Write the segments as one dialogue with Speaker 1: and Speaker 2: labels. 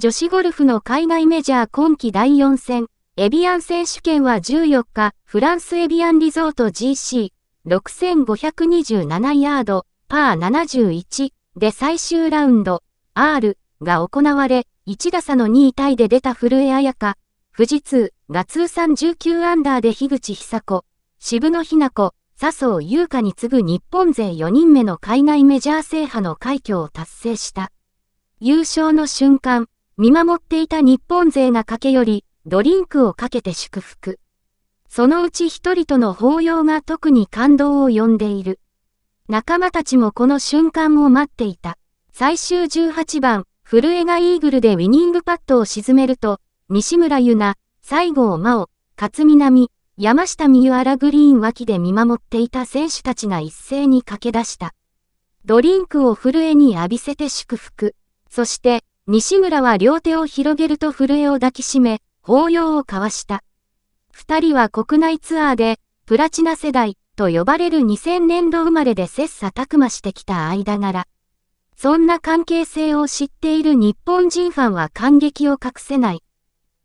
Speaker 1: 女子ゴルフの海外メジャー今季第4戦、エビアン選手権は14日、フランスエビアンリゾート GC、6527ヤード、パー71で最終ラウンド、R が行われ、1打差の2位タイで出た古江彩香、富士通が通算19アンダーで樋口久子、渋野日向子、笹生優香に次ぐ日本勢4人目の海外メジャー制覇の快挙を達成した。優勝の瞬間、見守っていた日本勢が駆け寄り、ドリンクをかけて祝福。そのうち一人との抱擁が特に感動を呼んでいる。仲間たちもこの瞬間を待っていた。最終18番、古江がイーグルでウィニングパットを沈めると、西村優奈、西郷真央、勝南、山下美優ラグリーン脇で見守っていた選手たちが一斉に駆け出した。ドリンクを古江に浴びせて祝福。そして、西村は両手を広げると震えを抱きしめ、抱擁を交わした。二人は国内ツアーで、プラチナ世代と呼ばれる2000年度生まれで切磋琢磨してきた間柄。そんな関係性を知っている日本人ファンは感激を隠せない。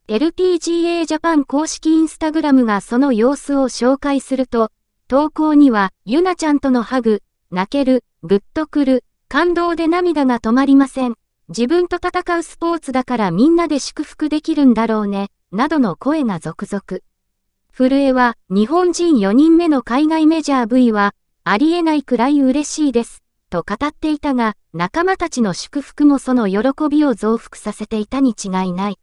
Speaker 1: LPGA ジャパン公式インスタグラムがその様子を紹介すると、投稿には、ゆなちゃんとのハグ、泣ける、ぐっとくる、感動で涙が止まりません。自分と戦うスポーツだからみんなで祝福できるんだろうね、などの声が続々。古江は、日本人4人目の海外メジャー V は、ありえないくらい嬉しいです、と語っていたが、仲間たちの祝福もその喜びを増幅させていたに違いない。